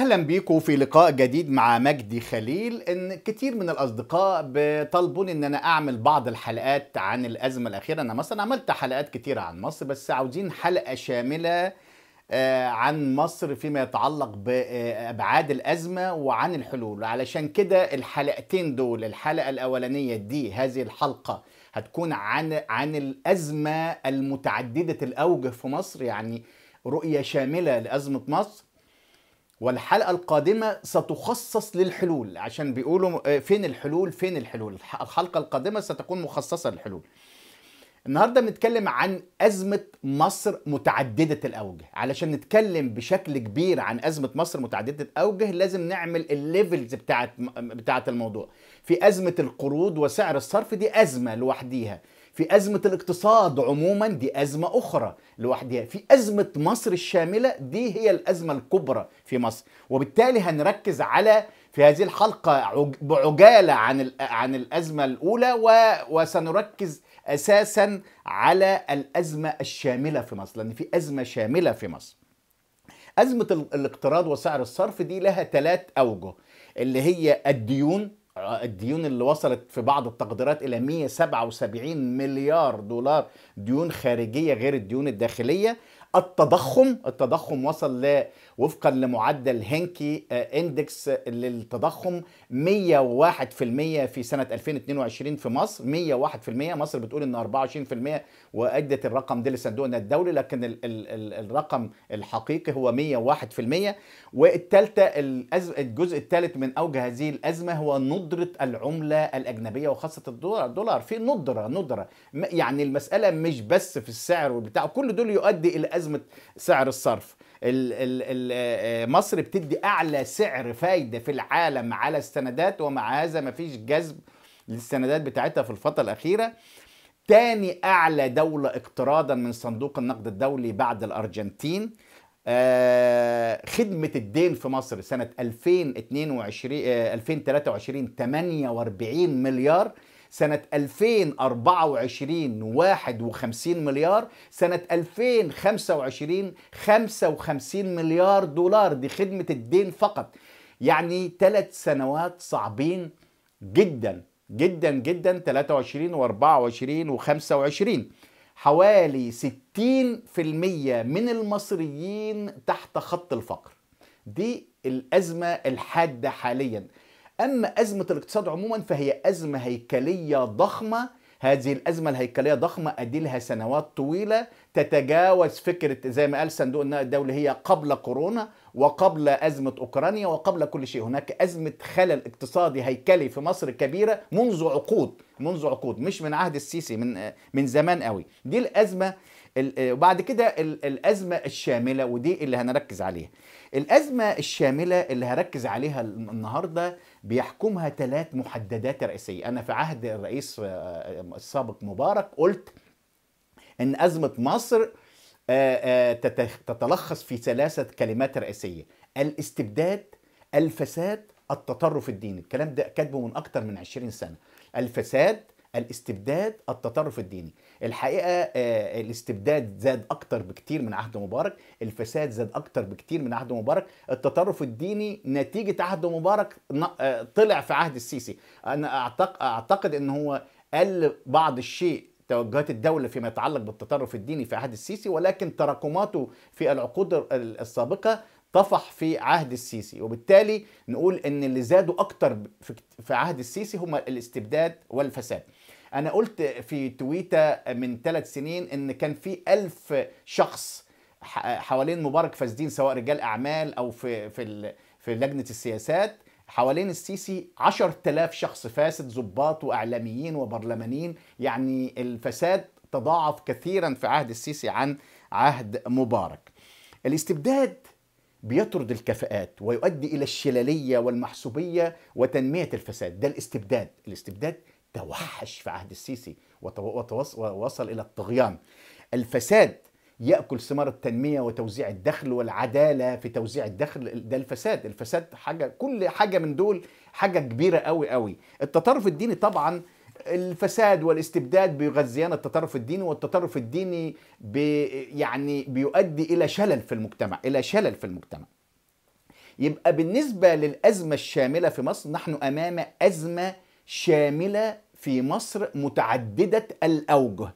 اهلا بيكم في لقاء جديد مع مجدي خليل ان كتير من الاصدقاء بيطالبوني ان انا اعمل بعض الحلقات عن الازمه الاخيره انا مثلا عملت حلقات كتيره عن مصر بس عاوزين حلقه شامله آه، عن مصر فيما يتعلق بابعاد آه، الازمه وعن الحلول علشان كده الحلقتين دول الحلقه الاولانيه دي هذه الحلقه هتكون عن عن الازمه المتعدده الاوجه في مصر يعني رؤيه شامله لازمه مصر والحلقة القادمة ستخصص للحلول عشان بيقولوا آه، فين الحلول فين الحلول الحلقة القادمة ستكون مخصصة للحلول النهاردة بنتكلم عن أزمة مصر متعددة الأوجه علشان نتكلم بشكل كبير عن أزمة مصر متعددة الأوجه لازم نعمل الليفلز بتاعت, بتاعت الموضوع في أزمة القروض وسعر الصرف دي أزمة لوحديها في أزمة الاقتصاد عموما دي أزمة أخرى لوحدها في أزمة مصر الشاملة دي هي الأزمة الكبرى في مصر وبالتالي هنركز على في هذه الحلقة بعجالة عن عن الأزمة الأولى وسنركز أساسا على الأزمة الشاملة في مصر لأن في أزمة شاملة في مصر أزمة الاقتراض وسعر الصرف دي لها ثلاث أوجه اللي هي الديون الديون اللي وصلت في بعض التقديرات الى 177 مليار دولار ديون خارجيه غير الديون الداخليه التضخم التضخم وصل ل وفقا لمعدل هنكي آه، اندكس للتضخم 101% في سنة 2022 في مصر 101% مصر بتقول ان 24% وأدت الرقم ده لصندوقنا الدولي لكن ال ال الرقم الحقيقي هو 101% والثالثة الجزء الثالث من اوجه هذه الأزمة هو ندرة العملة الأجنبية وخاصة الدولار الدولار في ندرة ندرة يعني المسألة مش بس في السعر والبتاع كل دول يؤدي إلى ازمه سعر الصرف آه، مصر بتدي اعلى سعر فايده في العالم على السندات ومع هذا مفيش جذب للسندات بتاعتها في الفتره الاخيره تاني اعلى دوله اقتراضا من صندوق النقد الدولي بعد الارجنتين آه خدمة الدين في مصر سنة 2022 آه 2023 48 مليار سنة 2024 51 مليار سنة 2025 55 مليار دولار دي خدمة الدين فقط يعني ثلاث سنوات صعبين جدا جدا جدا 23 و24 و25 حوالي 60% من المصريين تحت خط الفقر دي الأزمة الحادة حاليا أما أزمة الاقتصاد عموما فهي أزمة هيكلية ضخمة هذه الأزمة الهيكلية ضخمة أديلها سنوات طويلة تتجاوز فكرة زي ما قال صندوق النقد الدولي هي قبل كورونا وقبل أزمة أوكرانيا وقبل كل شيء هناك أزمة خلل اقتصادي هيكلي في مصر كبيرة منذ عقود منذ عقود مش من عهد السيسي من من زمان قوي دي الأزمة وبعد كده الأزمة الشاملة ودي اللي هنركز عليها الأزمة الشاملة اللي هركز عليها النهاردة بيحكمها ثلاث محددات رئيسية أنا في عهد الرئيس آه، آه، السابق مبارك قلت أن أزمة مصر آه، تتلخص في ثلاثة كلمات رئيسية الاستبداد الفساد التطرف الديني الكلام ده كاتبه من أكتر من 20 سنة الفساد الاستبداد التطرف الديني الحقيقه آه، الاستبداد زاد اكتر بكتير من عهد مبارك الفساد زاد اكتر بكتير من عهد مبارك التطرف الديني نتيجه عهد مبارك آه، طلع في عهد السيسي انا اعتقد ان هو قل بعض الشيء توجهات الدولة فيما يتعلق بالتطرف الديني في عهد السيسي ولكن تراكماته في العقود السابقة طفح في عهد السيسي وبالتالي نقول ان اللي زادوا اكتر في عهد السيسي هم الاستبداد والفساد انا قلت في تويتة من ثلاث سنين ان كان في ألف شخص حوالين مبارك فاسدين سواء رجال اعمال او في في في لجنه السياسات حوالين السيسي 10000 شخص فاسد ضباط واعلاميين وبرلمانيين يعني الفساد تضاعف كثيرا في عهد السيسي عن عهد مبارك الاستبداد بيطرد الكفاءات ويؤدي الى الشلاليه والمحسوبيه وتنميه الفساد ده الاستبداد الاستبداد توحش في عهد السيسي ووصل إلى الطغيان الفساد يأكل ثمار التنمية وتوزيع الدخل والعدالة في توزيع الدخل ده الفساد الفساد حاجة كل حاجة من دول حاجة كبيرة قوي قوي التطرف الديني طبعا الفساد والاستبداد بيغذيان التطرف الديني والتطرف الديني بي يعني بيؤدي الى شلل في المجتمع الى شلل في المجتمع يبقى بالنسبه للازمه الشامله في مصر نحن امام ازمه شاملة في مصر متعددة الأوجه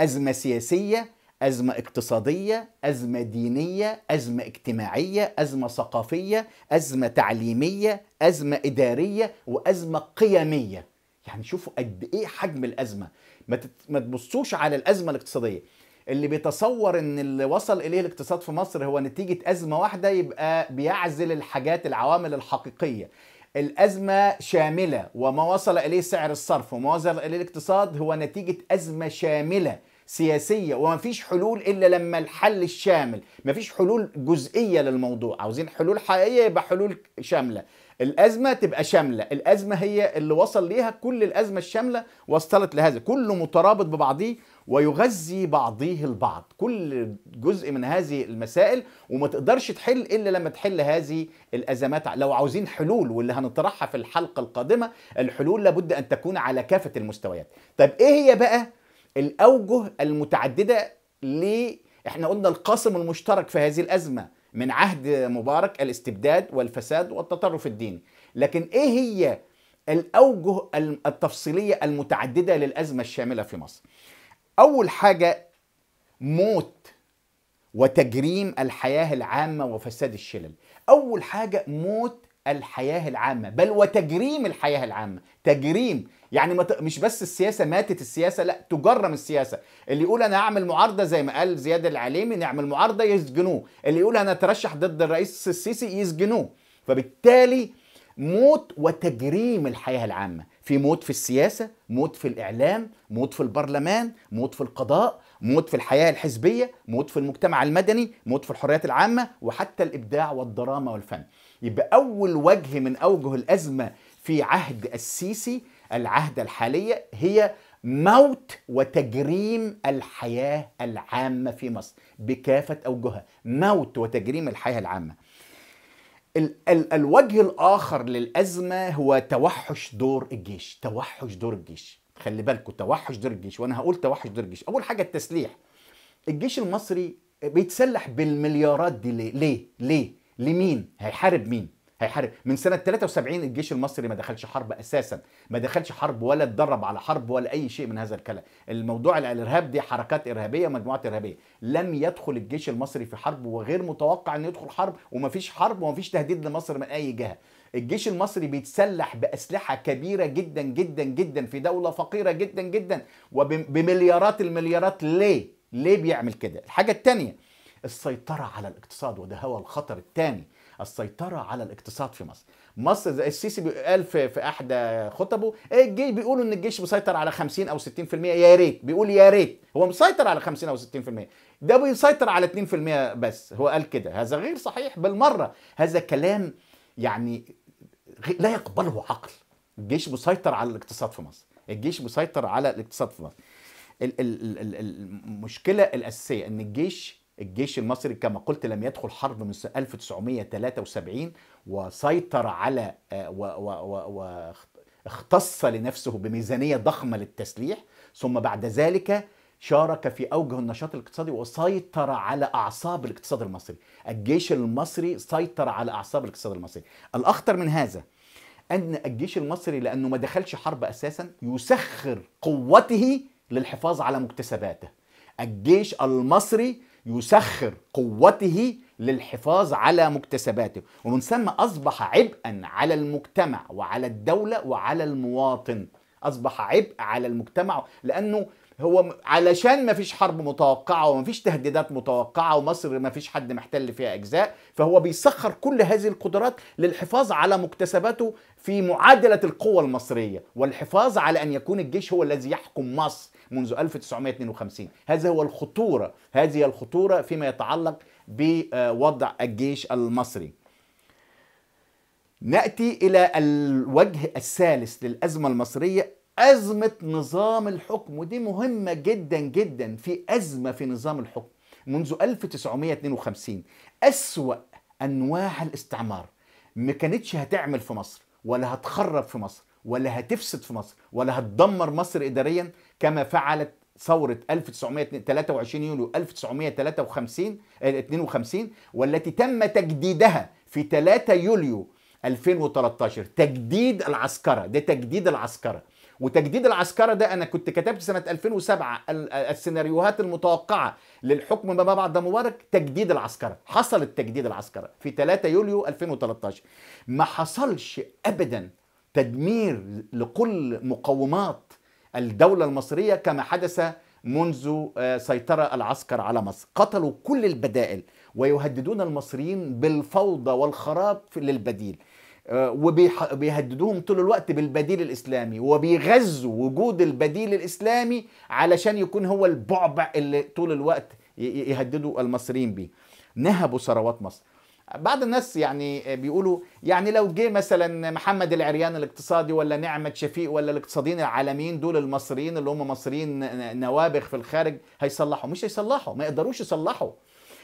أزمة سياسية أزمة اقتصادية، أزمة دينية، أزمة اجتماعية، أزمة ثقافية، أزمة تعليمية، أزمة إدارية، وأزمة قيمية. يعني شوفوا قد إيه حجم الأزمة. ما تبصوش على الأزمة الاقتصادية. اللي بيتصور ان اللي وصل اليه الاقتصاد في مصر هو نتيجه ازمه واحده يبقى بيعزل الحاجات العوامل الحقيقيه الأزمة شاملة وما وصل إليه سعر الصرف وما وصل إليه الاقتصاد هو نتيجة أزمة شاملة سياسية وما فيش حلول إلا لما الحل الشامل ما فيش حلول جزئية للموضوع عاوزين حلول حقيقية يبقى حلول شاملة الأزمة تبقى شاملة الأزمة هي اللي وصل ليها كل الأزمة الشاملة وصلت لهذا كله مترابط ببعضيه ويغذي بعضيه البعض كل جزء من هذه المسائل وما تقدرش تحل الا لما تحل هذه الازمات لو عاوزين حلول واللي هنطرحها في الحلقه القادمه الحلول لابد ان تكون على كافه المستويات طب ايه هي بقى الاوجه المتعدده ل احنا قلنا القاسم المشترك في هذه الازمه من عهد مبارك الاستبداد والفساد والتطرف الديني لكن ايه هي الاوجه التفصيليه المتعدده للازمه الشامله في مصر أول حاجة موت وتجريم الحياة العامة وفساد الشلل أول حاجة موت الحياة العامة بل وتجريم الحياة العامة تجريم يعني مش بس السياسة ماتت السياسة لا تجرم السياسة اللي يقول أنا اعمل معارضة زي ما قال زياد العليمي نعمل معارضة يسجنوه اللي يقول أنا أترشح ضد الرئيس السيسي يسجنوه فبالتالي موت وتجريم الحياة العامة في موت في السياسه موت في الاعلام موت في البرلمان موت في القضاء موت في الحياه الحزبيه موت في المجتمع المدني موت في الحريات العامه وحتى الابداع والدراما والفن يبقى اول وجه من اوجه الازمه في عهد السيسي العهد الحاليه هي موت وتجريم الحياه العامه في مصر بكافه اوجهها موت وتجريم الحياه العامه الوجه الاخر للازمه هو توحش دور الجيش توحش دور الجيش خلي بالكم توحش دور الجيش وانا هقول توحش دور الجيش اول حاجه التسليح الجيش المصري بيتسلح بالمليارات دي ليه ليه ليه لمين هيحارب مين هيحارب من سنه 73 الجيش المصري ما دخلش حرب اساسا ما دخلش حرب ولا اتدرب على حرب ولا اي شيء من هذا الكلام الموضوع الارهاب دي حركات ارهابيه مجموعات ارهابيه لم يدخل الجيش المصري في حرب وغير متوقع انه يدخل حرب ومفيش حرب ومفيش تهديد لمصر من اي جهه الجيش المصري بيتسلح باسلحه كبيره جدا جدا جدا في دوله فقيره جدا جدا وبمليارات المليارات ليه ليه بيعمل كده الحاجه الثانيه السيطره على الاقتصاد وده هو الخطر الثاني السيطره على الاقتصاد في مصر مصر السيسي قال في, في احدى خطبه إيه الجيش بيقولوا ان الجيش مسيطر على 50 او 60% يا ريت بيقول يا ريت هو مسيطر على 50 او 60% ده بيسيطر على 2% بس هو قال كده هذا غير صحيح بالمره هذا كلام يعني لا يقبله عقل الجيش مسيطر على الاقتصاد في مصر الجيش مسيطر على الاقتصاد في مصر المشكله الاساسيه ان الجيش الجيش المصري كما قلت لم يدخل حرب من 1973 وسيطر على آه، واختص لنفسه بميزانية ضخمة للتسليح ثم بعد ذلك شارك في أوجه النشاط الاقتصادي وسيطر على أعصاب الاقتصاد المصري الجيش المصري سيطر على أعصاب الاقتصاد المصري الأخطر من هذا أن الجيش المصري لأنه ما دخلش حرب أساسا يسخر قوته للحفاظ على مكتسباته الجيش المصري يسخر قوته للحفاظ على مكتسباته ومن ثم أصبح عبئا على المجتمع وعلى الدولة وعلى المواطن أصبح عبء على المجتمع لأنه هو علشان ما فيش حرب متوقعة وما فيش تهديدات متوقعة ومصر ما فيش حد محتل فيها أجزاء فهو بيسخر كل هذه القدرات للحفاظ على مكتسباته في معادلة القوة المصرية والحفاظ على أن يكون الجيش هو الذي يحكم مصر منذ 1952 هذا هو الخطورة هذه الخطورة فيما يتعلق بوضع الجيش المصري نأتي إلى الوجه الثالث للأزمة المصرية أزمة نظام الحكم ودي مهمة جدا جدا في أزمة في نظام الحكم منذ 1952 أسوأ أنواع الاستعمار ما كانتش هتعمل في مصر ولا هتخرب في مصر ولا هتفسد في مصر ولا هتدمر مصر إداريا كما فعلت ثورة 1923 يوليو 1953 52 آه، والتي تم تجديدها في 3 يوليو 2013 تجديد العسكرة ده تجديد العسكرة وتجديد العسكرة ده أنا كنت كتبت سنة 2007 السيناريوهات المتوقعة للحكم ما بعد مبارك تجديد العسكرة حصل التجديد العسكرة في 3 يوليو 2013 ما حصلش أبدا تدمير لكل مقومات الدولة المصرية كما حدث منذ آه، سيطرة العسكر على مصر قتلوا كل البدائل ويهددون المصريين بالفوضى والخراب للبديل آه، وبيهددوهم طول الوقت بالبديل الاسلامي وبيغزوا وجود البديل الاسلامي علشان يكون هو البعبع اللي طول الوقت يهددوا المصريين بيه نهبوا ثروات مصر بعض الناس يعني بيقولوا يعني لو جه مثلا محمد العريان الاقتصادي ولا نعمة شفيق ولا الاقتصاديين العالميين دول المصريين اللي هم مصريين نوابغ في الخارج هيصلحوا مش هيصلحوا ما يقدروش يصلحوا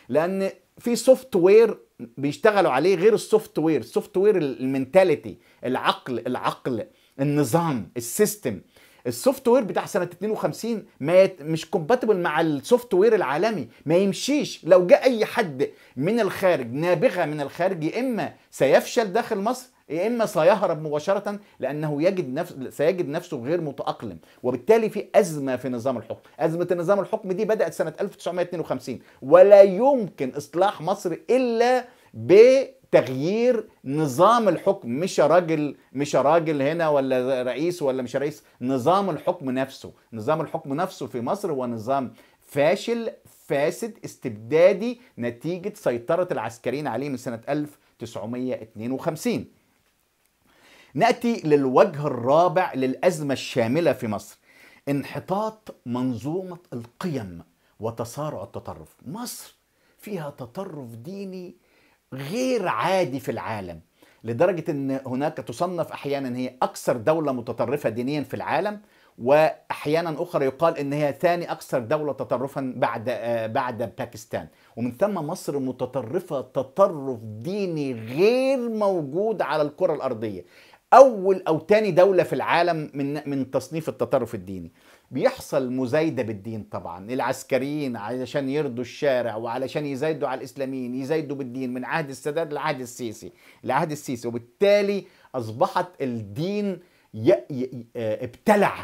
لان في سوفت وير بيشتغلوا عليه غير السوفت وير السوفت وير المينتاليتي العقل العقل النظام السيستم السوفت وير بتاع سنه 52 ما يت... مش كومباتبل مع السوفت وير العالمي ما يمشيش لو جاء اي حد من الخارج نابغه من الخارج يا اما سيفشل داخل مصر يا اما سيهرب مباشره لانه يجد نفس سيجد نفسه غير متاقلم وبالتالي في ازمه في نظام الحكم ازمه النظام الحكم دي بدات سنه 1952 ولا يمكن اصلاح مصر الا بتغيير نظام الحكم مش راجل مش راجل هنا ولا رئيس ولا مش رئيس نظام الحكم نفسه نظام الحكم نفسه في مصر هو نظام فاشل فاسد استبدادي نتيجة سيطرة العسكريين عليه من سنة 1952 نأتي للوجه الرابع للأزمة الشاملة في مصر انحطاط منظومة القيم وتصارع التطرف مصر فيها تطرف ديني غير عادي في العالم لدرجة أن هناك تصنف أحيانا هي أكثر دولة متطرفة دينيا في العالم واحيانا اخرى يقال ان هي ثاني اكثر دوله تطرفا بعد آه، بعد باكستان ومن ثم مصر متطرفه تطرف ديني غير موجود على الكره الارضيه اول او ثاني دوله في العالم من من تصنيف التطرف الديني بيحصل مزايده بالدين طبعا العسكريين علشان يرضوا الشارع وعلشان يزايدوا على الاسلاميين يزايدوا بالدين من عهد السادات لعهد السيسي لعهد السيسي وبالتالي اصبحت الدين ي... ي... آه، ابتلع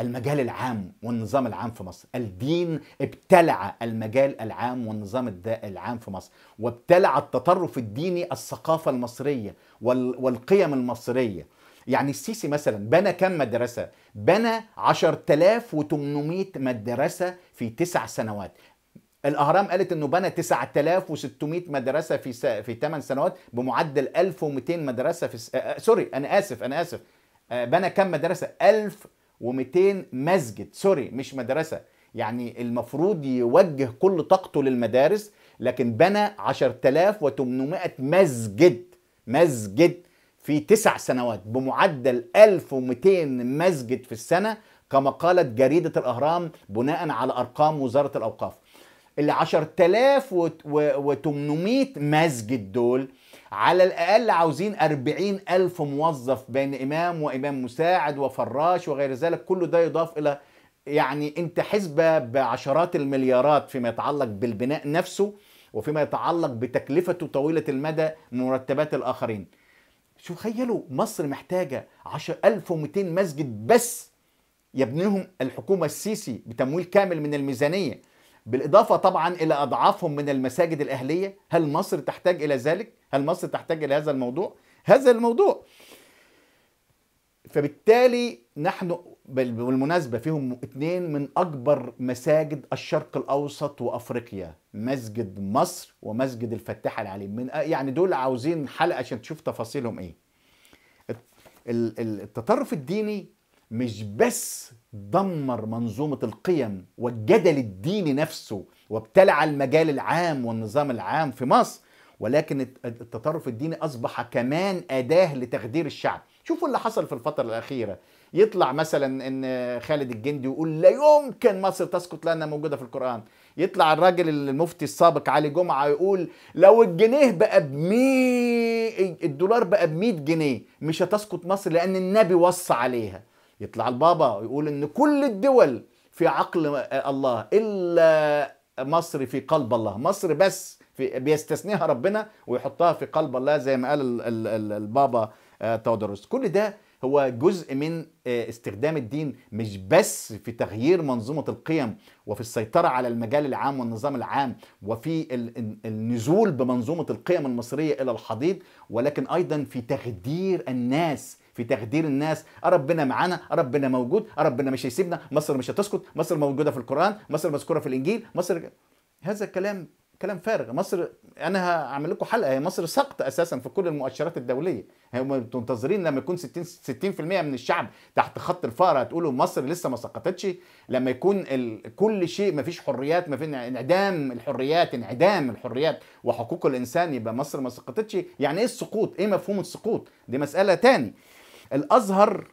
المجال العام والنظام العام في مصر الدين ابتلع المجال العام والنظام العام في مصر وابتلع التطرف الديني الثقافة المصرية والقيم المصرية يعني السيسي مثلا بنى كم مدرسة؟ بنى 10800 مدرسة في تسع سنوات الاهرام قالت انه بنى 9600 مدرسه في س... في 8 سنوات بمعدل 1200 مدرسه في س... آه،, آه سوري انا اسف انا اسف آه بنى كم مدرسه 1200 مسجد سوري مش مدرسه يعني المفروض يوجه كل طاقته للمدارس لكن بنى 10800 مسجد مسجد في تسع سنوات بمعدل 1200 مسجد في السنة كما قالت جريدة الأهرام بناء على أرقام وزارة الأوقاف ال 10800 مسجد دول على الأقل عاوزين 40 ألف موظف بين إمام وإمام مساعد وفراش وغير ذلك كل ده يضاف إلى يعني أنت حسبة بعشرات المليارات فيما يتعلق بالبناء نفسه وفيما يتعلق بتكلفته طويلة المدى مرتبات الآخرين شو تخيلوا مصر محتاجة 1200 مسجد بس يبنيهم الحكومة السيسي بتمويل كامل من الميزانية بالإضافة طبعا إلى أضعافهم من المساجد الأهلية هل مصر تحتاج إلى ذلك؟ هل مصر تحتاج إلى هذا الموضوع؟ هذا الموضوع فبالتالي نحن بالمناسبة فيهم اثنين من أكبر مساجد الشرق الأوسط وأفريقيا مسجد مصر ومسجد الفتاح العليم من يعني دول عاوزين حلقة عشان تشوف تفاصيلهم إيه التطرف الديني مش بس دمر منظومة القيم والجدل الديني نفسه وابتلع المجال العام والنظام العام في مصر ولكن التطرف الديني أصبح كمان أداة لتخدير الشعب شوفوا اللي حصل في الفترة الأخيرة يطلع مثلا ان خالد الجندي يقول لا يمكن مصر تسقط لانها موجوده في القران يطلع الراجل المفتي السابق علي جمعه يقول لو الجنيه بقى ب الدولار بقى ب 100 جنيه مش هتسقط مصر لان النبي وصى عليها يطلع البابا يقول ان كل الدول في عقل الله الا مصر في قلب الله مصر بس في بيستثنيها ربنا ويحطها في قلب الله زي ما قال البابا آه، تودروس كل ده هو جزء من آه، استخدام الدين مش بس في تغيير منظومة القيم وفي السيطرة على المجال العام والنظام العام وفي النزول بمنظومة القيم المصرية إلى الحضيض ولكن أيضا في تخدير الناس في تخدير الناس ربنا معانا ربنا موجود ربنا مش هيسيبنا مصر مش هتسكت مصر موجودة في القرآن مصر مذكورة في الإنجيل مصر هذا الكلام كلام فارغ مصر انا هعمل لكم حلقه هي مصر سقط اساسا في كل المؤشرات الدوليه هم منتظرين لما يكون 60 60% من الشعب تحت خط الفقر هتقولوا مصر لسه ما سقطتش لما يكون ال... كل شيء ما فيش حريات ما في انعدام الحريات انعدام الحريات وحقوق الانسان يبقى مصر ما سقطتش يعني ايه السقوط ايه مفهوم السقوط دي مساله تاني الازهر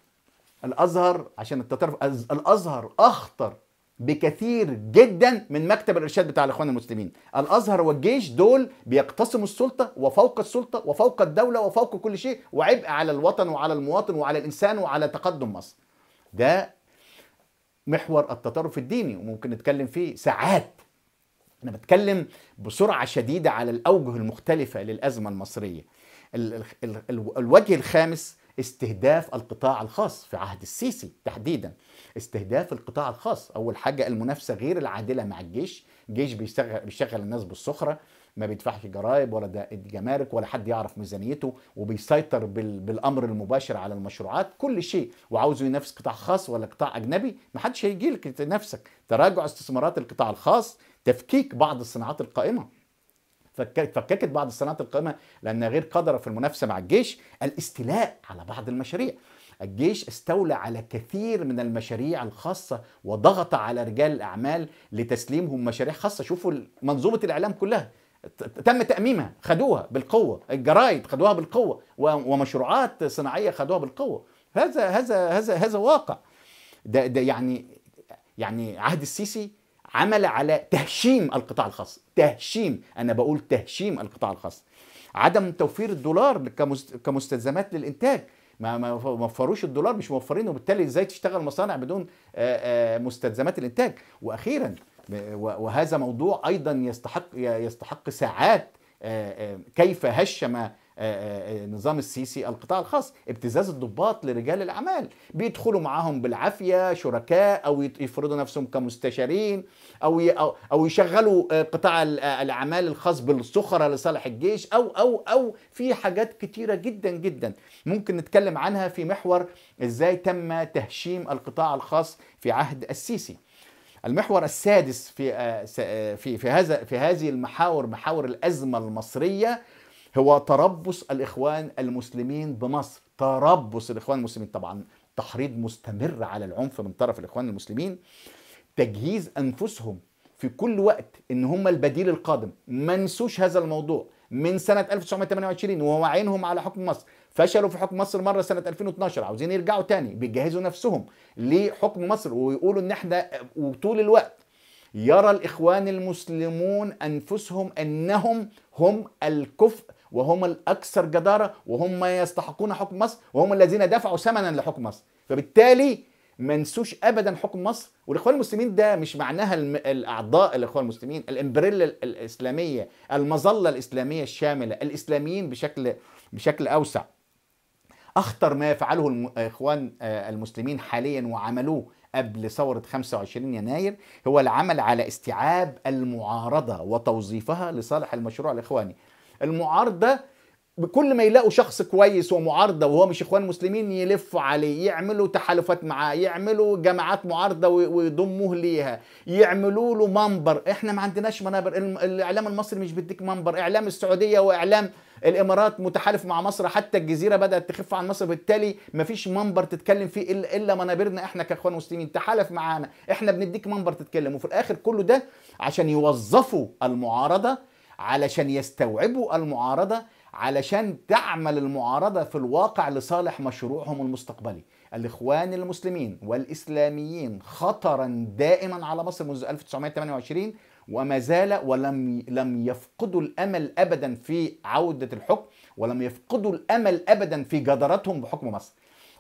الازهر عشان التطرف الازهر اخطر بكثير جدا من مكتب الارشاد بتاع الاخوان المسلمين الازهر والجيش دول بيقتسموا السلطه وفوق السلطه وفوق الدوله وفوق كل شيء وعبء على الوطن وعلى المواطن وعلى الانسان وعلى تقدم مصر ده محور التطرف الديني وممكن نتكلم فيه ساعات انا بتكلم بسرعه شديده على الاوجه المختلفه للازمه المصريه الوجه الخامس استهداف القطاع الخاص في عهد السيسي تحديدا استهداف القطاع الخاص اول حاجه المنافسه غير العادله مع الجيش الجيش بيشغل, بيشغل الناس بالسخره ما بيدفعش جرائب ولا جمارك ولا حد يعرف ميزانيته وبيسيطر بال... بالامر المباشر على المشروعات كل شيء وعاوزه ينافس قطاع خاص ولا قطاع اجنبي ما حدش هيجي لك تنافسك تراجع استثمارات القطاع الخاص تفكيك بعض الصناعات القائمه فككت بعض الصناعات القائمه لانها غير قادره في المنافسه مع الجيش الاستيلاء على بعض المشاريع الجيش استولى على كثير من المشاريع الخاصة وضغط على رجال الأعمال لتسليمهم مشاريع خاصة شوفوا منظومة الإعلام كلها تم تأميمها خدوها بالقوة الجرايد خدوها بالقوة ومشروعات صناعية خدوها بالقوة هذا هذا هذا هذا واقع ده, ده يعني يعني عهد السيسي عمل على تهشيم القطاع الخاص تهشيم أنا بقول تهشيم القطاع الخاص عدم توفير الدولار كمستلزمات للإنتاج ما موفروش وفروش الدولار مش موفرين وبالتالي ازاي تشتغل مصانع بدون مستلزمات الانتاج واخيرا وهذا موضوع ايضا يستحق يستحق ساعات كيف هشم آه، آه، آه، نظام السيسي القطاع الخاص ابتزاز الضباط لرجال الاعمال بيدخلوا معاهم بالعافيه شركاء او يفرضوا نفسهم كمستشارين او او يشغلوا قطاع الاعمال الخاص بالسخره لصالح الجيش او او او في حاجات كتيره جدا جدا ممكن نتكلم عنها في محور ازاي تم تهشيم القطاع الخاص في عهد السيسي المحور السادس في في في هذا في هذه المحاور محاور الازمه المصريه هو تربص الإخوان المسلمين بمصر تربص الإخوان المسلمين طبعا تحريض مستمر على العنف من طرف الإخوان المسلمين تجهيز أنفسهم في كل وقت ان هم البديل القادم ما نسوش هذا الموضوع من سنة 1928 وهو عينهم على حكم مصر فشلوا في حكم مصر مرة سنة 2012 عاوزين يرجعوا تاني بيجهزوا نفسهم لحكم مصر ويقولوا ان احنا وطول الوقت يرى الاخوان المسلمون انفسهم انهم هم الكفء وهم الاكثر جداره وهم يستحقون حكم مصر وهم الذين دفعوا ثمنا لحكم مصر فبالتالي ما نسوش ابدا حكم مصر والاخوان المسلمين ده مش معناها الاعضاء الاخوان المسلمين الامبريلا الاسلاميه المظله الاسلاميه الشامله الاسلاميين بشكل بشكل اوسع اخطر ما يفعله الاخوان آه، المسلمين حاليا وعملوه قبل ثورة 25 يناير هو العمل على استيعاب المعارضة وتوظيفها لصالح المشروع الإخواني المعارضه بكل ما يلاقوا شخص كويس ومعارضه وهو مش اخوان مسلمين يلفوا عليه يعملوا تحالفات معاه يعملوا جماعات معارضه ويضموه ليها يعملوا له منبر احنا ما عندناش منابر الاعلام المصري مش بيديك منبر اعلام السعوديه واعلام الامارات متحالف مع مصر حتى الجزيره بدات تخف عن مصر بالتالي مفيش منبر تتكلم فيه الا منابرنا احنا كاخوان مسلمين تحالف معانا احنا بنديك منبر تتكلم وفي الاخر كله ده عشان يوظفوا المعارضه علشان يستوعبوا المعارضة علشان تعمل المعارضة في الواقع لصالح مشروعهم المستقبلي الإخوان المسلمين والإسلاميين خطرا دائما على مصر منذ 1928 وما زال ولم لم يفقدوا الامل ابدا في عوده الحكم ولم يفقدوا الامل ابدا في جدارتهم بحكم مصر.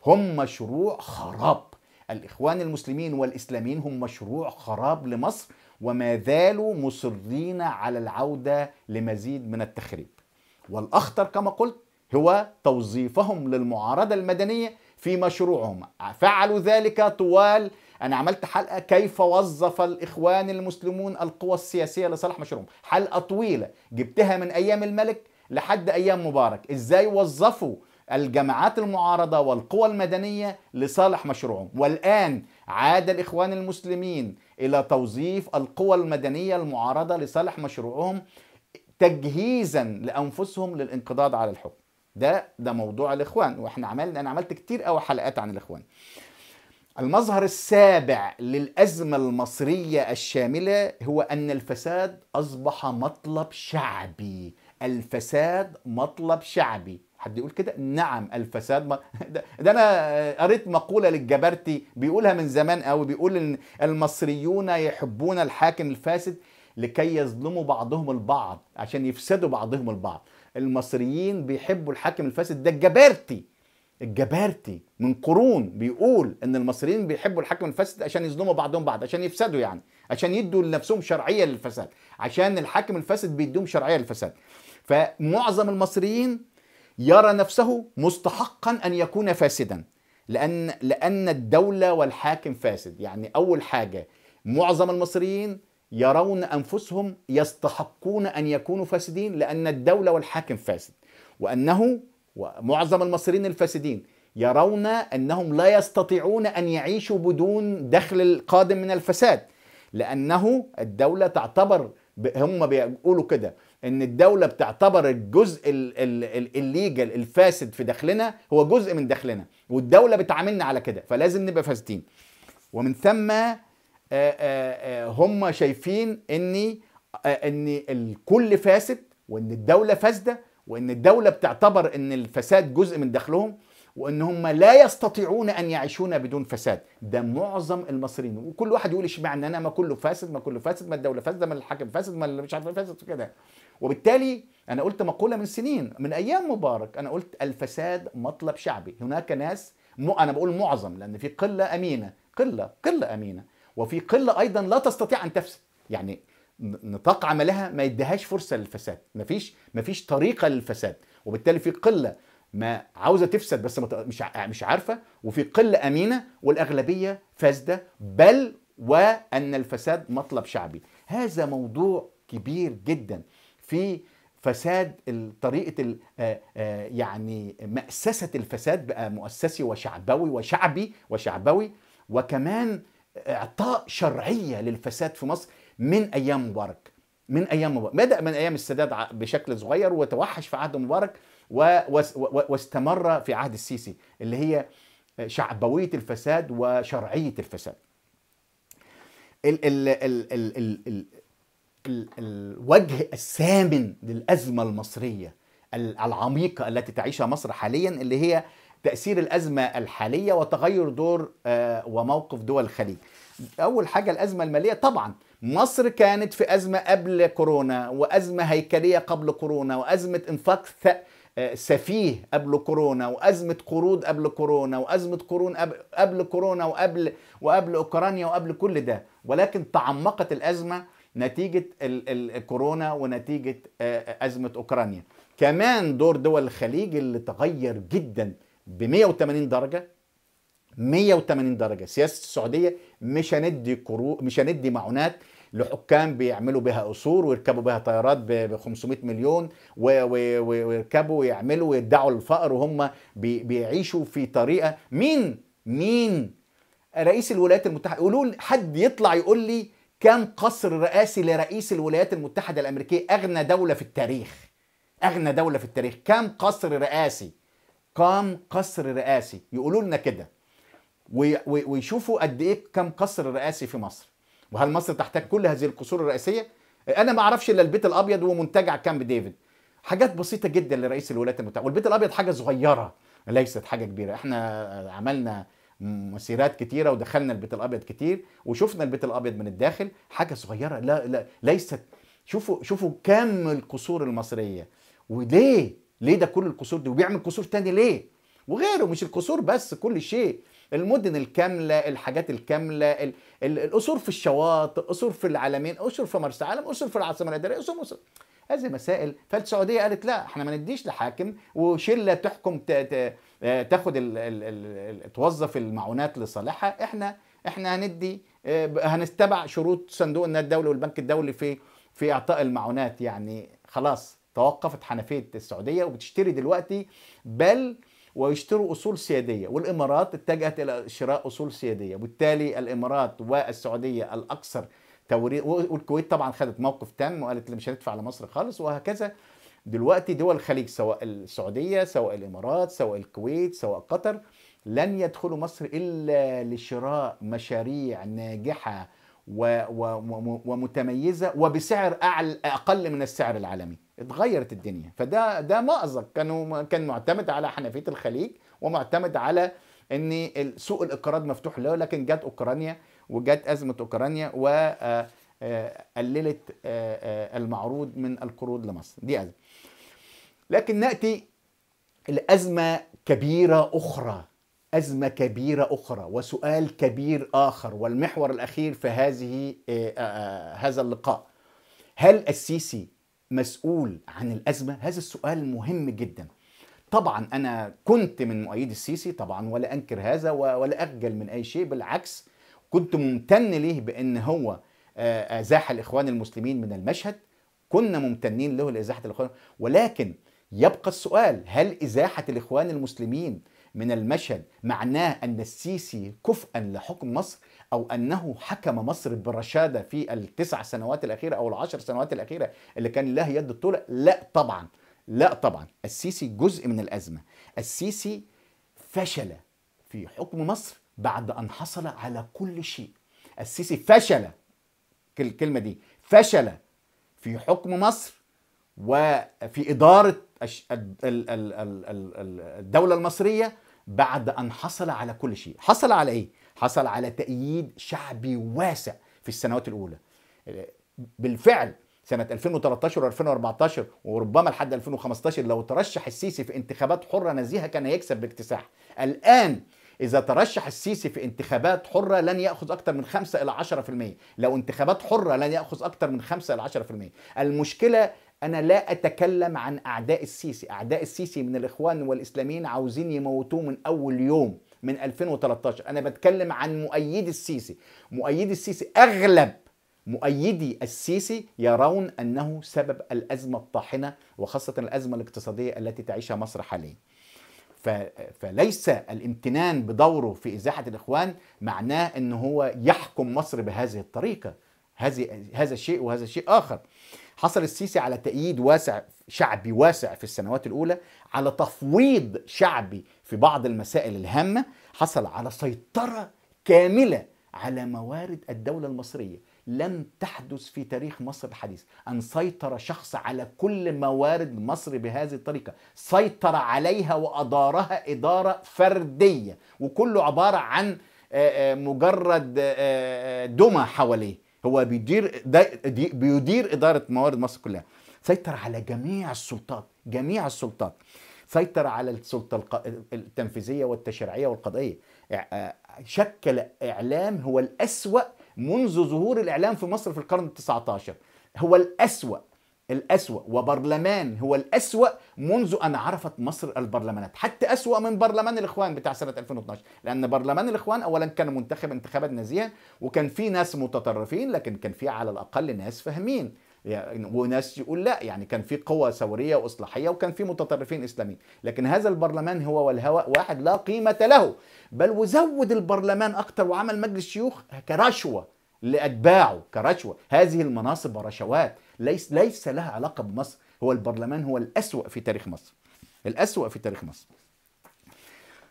هم مشروع خراب. الاخوان المسلمين والاسلاميين هم مشروع خراب لمصر وما زالوا مصرين على العودة لمزيد من التخريب والأخطر كما قلت هو توظيفهم للمعارضة المدنية في مشروعهم فعلوا ذلك طوال أنا عملت حلقة كيف وظف الإخوان المسلمون القوى السياسية لصالح مشروعهم حلقة طويلة جبتها من أيام الملك لحد أيام مبارك إزاي وظفوا الجماعات المعارضة والقوى المدنية لصالح مشروعهم والآن عاد الإخوان المسلمين إلى توظيف القوى المدنية المعارضة لصالح مشروعهم تجهيزا لأنفسهم للانقضاض على الحكم ده ده موضوع الإخوان وإحنا عملنا أنا عملت كتير قوي حلقات عن الإخوان المظهر السابع للأزمة المصرية الشاملة هو أن الفساد أصبح مطلب شعبي الفساد مطلب شعبي حد يقول كده نعم الفساد ما ده, ده انا قريت مقوله للجبرتي بيقولها من زمان قوي بيقول ان المصريون يحبون الحاكم الفاسد لكي يظلموا بعضهم البعض عشان يفسدوا بعضهم البعض المصريين بيحبوا الحاكم الفاسد ده الجبرتي الجبرتي من قرون بيقول ان المصريين بيحبوا الحاكم الفاسد عشان يظلموا بعضهم بعض عشان يفسدوا يعني عشان يدوا لنفسهم شرعيه للفساد عشان الحاكم الفاسد بيدوهم شرعيه للفساد فمعظم المصريين يرى نفسه مستحقا أن يكون فاسدا لأن, لأن الدولة والحاكم فاسد يعني أول حاجة معظم المصريين يرون أنفسهم يستحقون أن يكونوا فاسدين لأن الدولة والحاكم فاسد وأنه ومعظم المصريين الفاسدين يرون أنهم لا يستطيعون أن يعيشوا بدون دخل القادم من الفساد لأنه الدولة تعتبر هم بيقولوا كده ان الدوله بتعتبر الجزء الليجل الفاسد في داخلنا هو جزء من داخلنا والدوله بتعاملنا على كده فلازم نبقى فاسدين ومن ثم آه، آه، آه، هم شايفين ان ان الكل فاسد وان الدوله فاسده وان الدوله بتعتبر ان الفساد جزء من دخلهم وان هم لا يستطيعون ان يعيشون بدون فساد ده معظم المصريين وكل واحد يقول ايش معنى انا ما كله فاسد ما كله فاسد ما الدوله فاسده ما الحاكم فاسد ما اللي مش عارف إيه فاسد كده وبالتالي انا قلت مقوله من سنين من ايام مبارك انا قلت الفساد مطلب شعبي هناك ناس م... انا بقول معظم لان في قله امينه قله قله امينه وفي قله ايضا لا تستطيع ان تفسد يعني نطاق عملها ما يديهاش فرصه للفساد ما فيش ما فيش طريقه للفساد وبالتالي في قله ما عاوزه تفسد بس مش مش عارفه وفي قله امينه والاغلبيه فاسده بل وان الفساد مطلب شعبي هذا موضوع كبير جدا في فساد طريقه آه، آه، يعني مأسسه الفساد بقى مؤسسي وشعبوي وشعبي وشعبوي وكمان اعطاء شرعيه للفساد في مصر من ايام مبارك من ايام مبارك بدا من ايام السادات بشكل صغير وتوحش في عهد مبارك واستمر في عهد السيسي اللي هي شعبويه الفساد وشرعيه الفساد. ال ال ال ال ال ال الوجه الثامن للازمه المصريه العميقه التي تعيشها مصر حاليا اللي هي تاثير الازمه الحاليه وتغير دور آه، وموقف دول الخليج. اول حاجه الازمه الماليه طبعا مصر كانت في ازمه قبل كورونا وازمه هيكليه قبل كورونا وازمه انفاق سفيه قبل كورونا وازمه قروض قبل كورونا وازمه قرون قبل كورونا وقبل وقبل اوكرانيا وقبل كل ده ولكن تعمقت الازمه نتيجه الكورونا ونتيجه ازمه اوكرانيا كمان دور دول الخليج اللي تغير جدا ب 180 درجه 180 درجه سياسه السعوديه مش هندي قروض مش هندي معونات لحكام بيعملوا بها قصور ويركبوا بها طيارات ب 500 مليون ويركبوا ويعملوا ويدعوا الفقر وهم بيعيشوا في طريقه مين مين رئيس الولايات المتحده يقولوا حد يطلع يقول لي كم قصر رئاسي لرئيس الولايات المتحده الامريكيه اغنى دوله في التاريخ اغنى دوله في التاريخ كم قصر رئاسي كم قصر رئاسي يقولوا لنا كده ويشوفوا قد ايه كم قصر رئاسي في مصر وهل مصر تحتاج كل هذه القصور الرئاسيه انا ما اعرفش الا البيت الابيض ومنتجع كامب ديفيد حاجات بسيطه جدا لرئيس الولايات المتحده والبيت الابيض حاجه صغيره ليست حاجه كبيره احنا عملنا مسيرات كتيره ودخلنا البيت الابيض كتير وشفنا البيت الابيض من الداخل حاجه صغيره لا لا ليست شوفوا شوفوا كم القصور المصريه وليه ليه ده كل القصور دي وبيعمل قصور تاني ليه وغيره مش القصور بس كل شيء المدن الكامله الحاجات الكامله ال... الاسر في الشواطئ اسر في العالمين اسر في مرسى علم اسر في العاصمه الاداريه اسر مصر هذه مسائل فالسعوديه قالت لا احنا ما نديش لحاكم وشله تحكم آه، تاخد توظف المعونات لصالحها احنا احنا هندي آه، هنتبع شروط صندوق النقد الدولي والبنك الدولي في في اعطاء المعونات يعني خلاص توقفت حنفيه السعوديه وبتشتري دلوقتي بل ويشتروا أصول سيادية والإمارات اتجهت إلى شراء أصول سيادية وبالتالي الإمارات والسعودية الأكثر توريد والكويت طبعا خدت موقف تام وقالت مش هندفع على مصر خالص وهكذا دلوقتي دول الخليج سواء السعودية سواء الإمارات سواء الكويت سواء قطر لن يدخلوا مصر إلا لشراء مشاريع ناجحة ومتميزه وبسعر اعلى اقل من السعر العالمي اتغيرت الدنيا فده ده مأزق كانوا كان معتمد على حنفيه الخليج ومعتمد على ان سوق الاقراض مفتوح له لكن جت اوكرانيا وجت ازمه اوكرانيا و آه، آه، قللت آه، المعروض من القروض لمصر دي ازمه لكن ناتي لازمه كبيره اخرى ازمه كبيره اخرى وسؤال كبير اخر والمحور الاخير في هذه آه، آه، آه، هذا اللقاء هل السيسي مسؤول عن الازمه هذا السؤال مهم جدا طبعا انا كنت من مؤيدي السيسي طبعا ولا انكر هذا ولا اخجل من اي شيء بالعكس كنت ممتن ليه بان هو ازاح الاخوان المسلمين من المشهد كنا ممتنين له لازاحه الاخوان ولكن يبقى السؤال هل ازاحه الاخوان المسلمين من المشهد معناه أن السيسي كفءا لحكم مصر أو أنه حكم مصر برشادة في التسع سنوات الأخيرة أو العشر سنوات الأخيرة اللي كان له يد الطولة لا طبعا لا طبعا السيسي جزء من الأزمة السيسي فشل في حكم مصر بعد أن حصل على كل شيء السيسي فشل الكلمة دي فشل في حكم مصر وفي إدارة الدولة المصرية بعد أن حصل على كل شيء حصل على إيه؟ حصل على تأييد شعبي واسع في السنوات الأولى بالفعل سنة 2013 و2014 وربما لحد 2015 لو ترشح السيسي في انتخابات حرة نزيهة كان هيكسب باكتساح الآن إذا ترشح السيسي في انتخابات حرة لن يأخذ أكثر من 5 إلى 10% لو انتخابات حرة لن يأخذ أكثر من 5 إلى 10% المشكلة انا لا اتكلم عن اعداء السيسي اعداء السيسي من الاخوان والاسلاميين عاوزين يموتوه من اول يوم من 2013 انا بتكلم عن مؤيدي السيسي مؤيدي السيسي اغلب مؤيدي السيسي يرون انه سبب الازمه الطاحنه وخاصه الازمه الاقتصاديه التي تعيشها مصر حاليا فليس الامتنان بدوره في ازاحه الاخوان معناه ان هو يحكم مصر بهذه الطريقه هذه هذا شيء وهذا شيء اخر حصل السيسي على تأييد واسع شعبي واسع في السنوات الأولى على تفويض شعبي في بعض المسائل الهامة حصل على سيطرة كاملة على موارد الدولة المصرية لم تحدث في تاريخ مصر الحديث أن سيطر شخص على كل موارد مصر بهذه الطريقة سيطر عليها وأدارها إدارة فردية وكله عبارة عن آه، آه، مجرد آه، دمى حواليه هو بيدير ده بيدير اداره موارد مصر كلها سيطر على جميع السلطات جميع السلطات سيطر على السلطه التنفيذيه والتشريعيه والقضائيه آه، شكل اعلام هو الاسوا منذ ظهور الاعلام في مصر في القرن ال 19 هو الاسوا الأسوأ وبرلمان هو الأسوأ منذ أن عرفت مصر البرلمانات حتى أسوأ من برلمان الإخوان بتاع سنة 2012 لأن برلمان الإخوان أولا كان منتخب انتخابات نزيهة وكان في ناس متطرفين لكن كان في على الأقل ناس فاهمين يعني وناس يقول لا يعني كان في قوى ثورية وإصلاحية وكان في متطرفين إسلاميين لكن هذا البرلمان هو والهواء واحد لا قيمة له بل وزود البرلمان أكتر وعمل مجلس شيوخ كرشوة لأتباعه كرشوة هذه المناصب رشوات ليس ليس لها علاقه بمصر هو البرلمان هو الاسوا في تاريخ مصر الاسوا في تاريخ مصر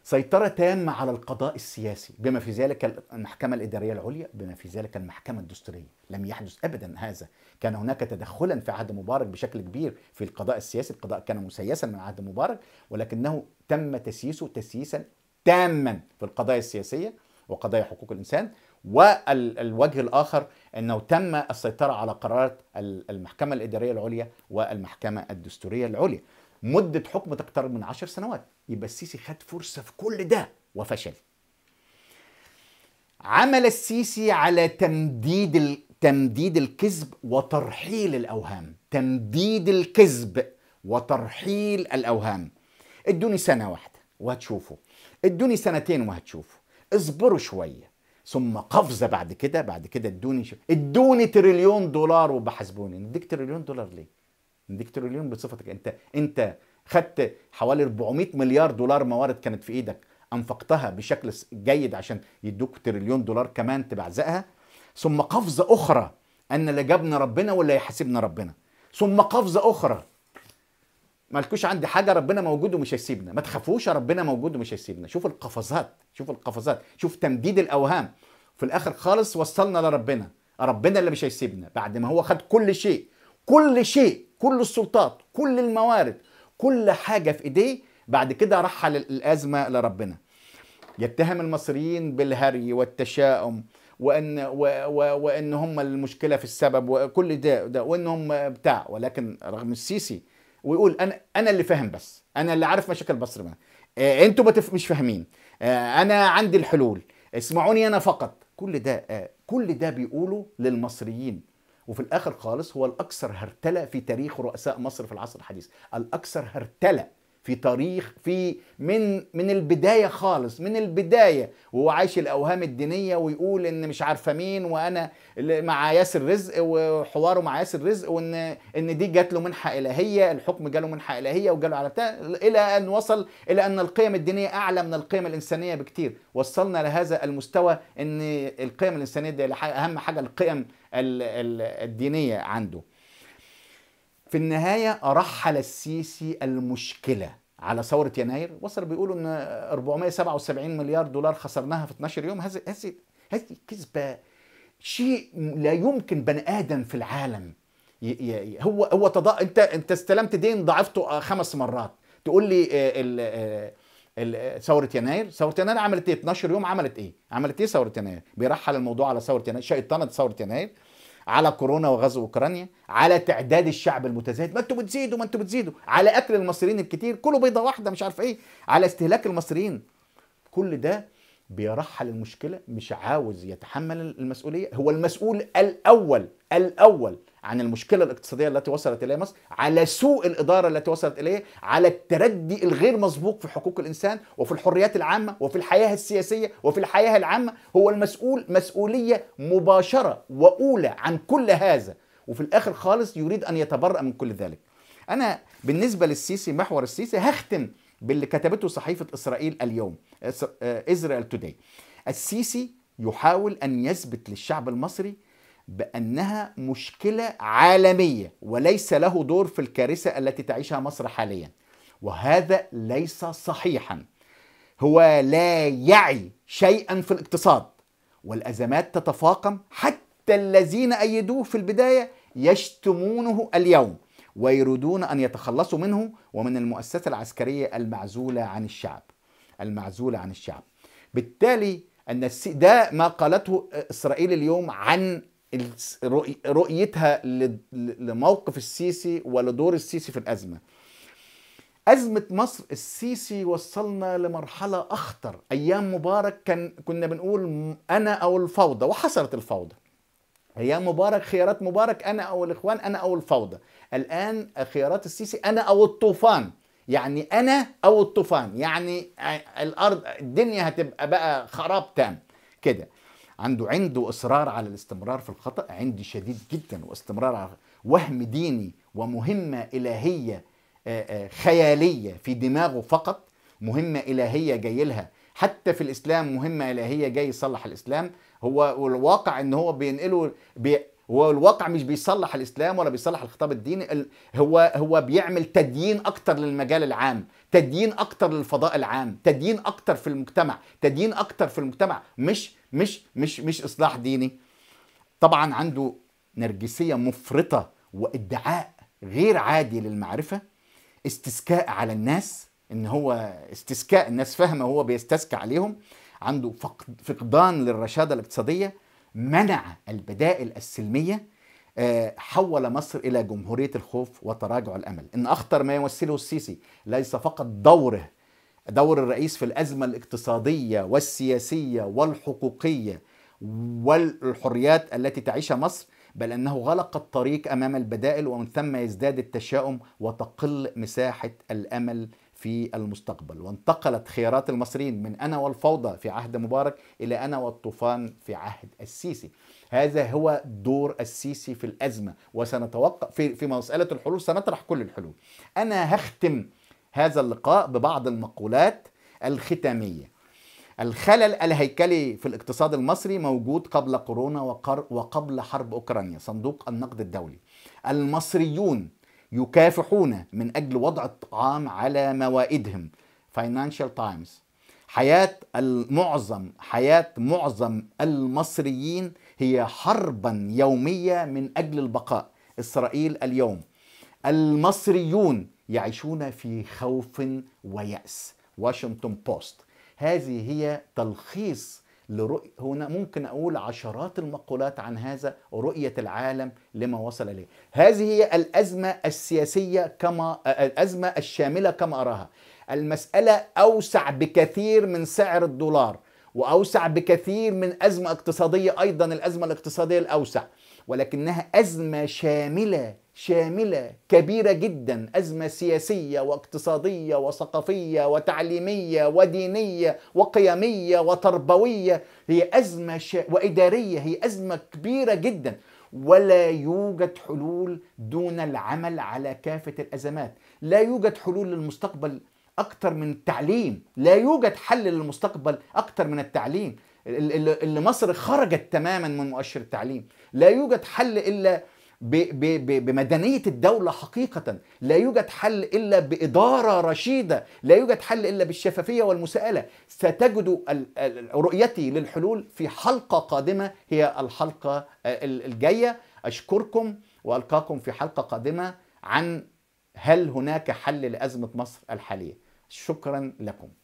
سيطرة تامة على القضاء السياسي بما في ذلك المحكمة الإدارية العليا بما في ذلك المحكمة الدستورية لم يحدث أبدا هذا كان هناك تدخلا في عهد مبارك بشكل كبير في القضاء السياسي القضاء كان مسيسا من عهد مبارك ولكنه تم تسييسه تسييسا تاما في القضايا السياسية وقضايا حقوق الإنسان والوجه الآخر انه تم السيطره على قرارات المحكمه الاداريه العليا والمحكمه الدستوريه العليا مده حكم تقترب من عشر سنوات يبقى السيسي خد فرصه في كل ده وفشل عمل السيسي على تمديد ال... تمديد الكذب وترحيل الاوهام تمديد الكذب وترحيل الاوهام ادوني سنه واحده وهتشوفوا ادوني سنتين وهتشوفوا اصبروا شويه ثم قفزه بعد كده بعد كده ادوني شو ادوني تريليون دولار وبحاسبوني نديك تريليون دولار ليه؟ نديك تريليون بصفتك انت انت خدت حوالي 400 مليار دولار موارد كانت في ايدك انفقتها بشكل جيد عشان يدوك تريليون دولار كمان تبعزقها ثم قفزه اخرى ان لجبنا جابنا ربنا ولا يحاسبنا ربنا ثم قفزه اخرى مالكوش عندي حاجه ربنا موجود ومش هيسيبنا ما تخافوش ربنا موجود ومش هيسيبنا شوف القفزات شوف القفزات شوف تمديد الاوهام في الاخر خالص وصلنا لربنا ربنا اللي مش هيسيبنا بعد ما هو خد كل شيء كل شيء كل السلطات كل الموارد كل حاجه في ايديه بعد كده رحل الازمه لربنا يتهم المصريين بالهري والتشاؤم وان و و وان هم المشكله في السبب وكل ده, ده وان هم بتاع ولكن رغم السيسي ويقول انا انا اللي فاهم بس انا اللي عارف مشاكل مصر بقى آه انتوا بتف... مش فاهمين آه انا عندي الحلول اسمعوني انا فقط كل ده آه كل ده بيقوله للمصريين وفي الاخر خالص هو الاكثر هرتله في تاريخ رؤساء مصر في العصر الحديث الاكثر هرتله في تاريخ في من من البدايه خالص من البدايه وهو عايش الاوهام الدينيه ويقول ان مش عارفه مين وانا مع ياسر رزق وحواره مع ياسر رزق وان ان دي جات له منحه الهيه الحكم جاله منحه الهيه وجاله على بتاع الى ان وصل الى ان القيم الدينيه اعلى من القيم الانسانيه بكتير وصلنا لهذا المستوى ان القيم الانسانيه دي اهم حاجه القيم الدينيه عنده في النهاية أرحل السيسي المشكلة على ثورة يناير وصل بيقولوا إن 477 مليار دولار خسرناها في 12 يوم هذه هذه هذه كذبة شيء لا يمكن بني آدم في العالم هو هو تض... انت انت استلمت دين ضعفته خمس مرات تقول لي آه، آه، ثوره يناير ثوره يناير عملت ايه 12 يوم عملت ايه عملت ايه ثوره يناير بيرحل الموضوع على ثوره يناير شيطنت ثوره يناير على كورونا وغزو اوكرانيا على تعداد الشعب المتزايد ما انتوا بتزيدوا ما انتوا بتزيدوا على اكل المصريين الكتير كله بيضه واحده مش عارف ايه على استهلاك المصريين كل ده بيرحل المشكله مش عاوز يتحمل المسؤوليه هو المسؤول الاول الاول عن المشكله الاقتصاديه التي وصلت اليها مصر على سوء الاداره التي وصلت إليها على التردي الغير مسبوق في حقوق الانسان وفي الحريات العامه وفي الحياه السياسيه وفي الحياه العامه هو المسؤول مسؤوليه مباشره واولى عن كل هذا وفي الاخر خالص يريد ان يتبرأ من كل ذلك انا بالنسبه للسيسي محور السيسي هختم باللي كتبته صحيفه اسرائيل اليوم اسرائيل توداي السيسي يحاول ان يثبت للشعب المصري بأنها مشكلة عالمية وليس له دور في الكارثة التي تعيشها مصر حاليا وهذا ليس صحيحا هو لا يعي شيئا في الاقتصاد والأزمات تتفاقم حتى الذين أيدوه في البداية يشتمونه اليوم ويريدون أن يتخلصوا منه ومن المؤسسة العسكرية المعزولة عن الشعب المعزولة عن الشعب بالتالي أن ده ما قالته إسرائيل اليوم عن رؤيتها لموقف السيسي ولدور السيسي في الازمه أزمة مصر السيسي وصلنا لمرحلة أخطر أيام مبارك كان كنا بنقول أنا أو الفوضى وحصلت الفوضى أيام مبارك خيارات مبارك أنا أو الإخوان أنا أو الفوضى الآن خيارات السيسي أنا أو الطوفان يعني أنا أو الطوفان يعني الأرض الدنيا هتبقى بقى خراب تام كده عنده عنده اصرار على الاستمرار في الخطا عندي شديد جدا واستمرار على وهم ديني ومهمه الهيه آه، آه، خياليه في دماغه فقط مهمه الهيه جاي لها حتى في الاسلام مهمه الهيه جاي يصلح الاسلام هو والواقع ان هو بينقله بي والواقع مش بيصلح الاسلام ولا بيصلح الخطاب الديني هو هو بيعمل تدين اكتر للمجال العام تدين اكتر للفضاء العام تدين اكتر في المجتمع تدين اكتر في المجتمع مش مش مش مش اصلاح ديني طبعا عنده نرجسيه مفرطه وادعاء غير عادي للمعرفه استسكاء على الناس ان هو استسكاء الناس فاهمه هو بيستسكى عليهم عنده فقدان للرشاده الاقتصاديه منع البدائل السلميه آه، حول مصر الى جمهوريه الخوف وتراجع الامل ان اخطر ما يمثله السيسي ليس فقط دوره دور الرئيس في الأزمة الاقتصادية والسياسية والحقوقية والحريات التي تعيشها مصر بل أنه غلق الطريق أمام البدائل ومن ثم يزداد التشاؤم وتقل مساحة الأمل في المستقبل وانتقلت خيارات المصريين من أنا والفوضى في عهد مبارك إلى أنا والطوفان في عهد السيسي هذا هو دور السيسي في الأزمة وسنتوقع في, في مسألة الحلول سنطرح كل الحلول أنا هختم هذا اللقاء ببعض المقولات الختامية الخلل الهيكلي في الاقتصاد المصري موجود قبل كورونا وقبل حرب أوكرانيا صندوق النقد الدولي المصريون يكافحون من أجل وضع الطعام على موائدهم فاينانشال تايمز حياة المعظم حياة معظم المصريين هي حربا يومية من أجل البقاء إسرائيل اليوم المصريون يعيشون في خوف ويأس واشنطن بوست هذه هي تلخيص لرؤية هنا ممكن أقول عشرات المقولات عن هذا رؤية العالم لما وصل إليه هذه هي الأزمة السياسية كما الأزمة الشاملة كما أراها المسألة أوسع بكثير من سعر الدولار وأوسع بكثير من أزمة اقتصادية أيضا الأزمة الاقتصادية الأوسع ولكنها أزمة شاملة شاملة كبيرة جدا أزمة سياسية واقتصادية وثقافية وتعليمية ودينية وقيمية وتربوية هي أزمة شا... وإدارية هي أزمة كبيرة جدا ولا يوجد حلول دون العمل على كافة الأزمات لا يوجد حلول للمستقبل أكثر من التعليم لا يوجد حل للمستقبل أكثر من التعليم اللي مصر خرجت تماما من مؤشر التعليم لا يوجد حل إلا بمدنية الدولة حقيقة لا يوجد حل إلا بإدارة رشيدة لا يوجد حل إلا بالشفافية والمساءلة ستجد رؤيتي للحلول في حلقة قادمة هي الحلقة الجاية أشكركم وألقاكم في حلقة قادمة عن هل هناك حل لأزمة مصر الحالية شكرا لكم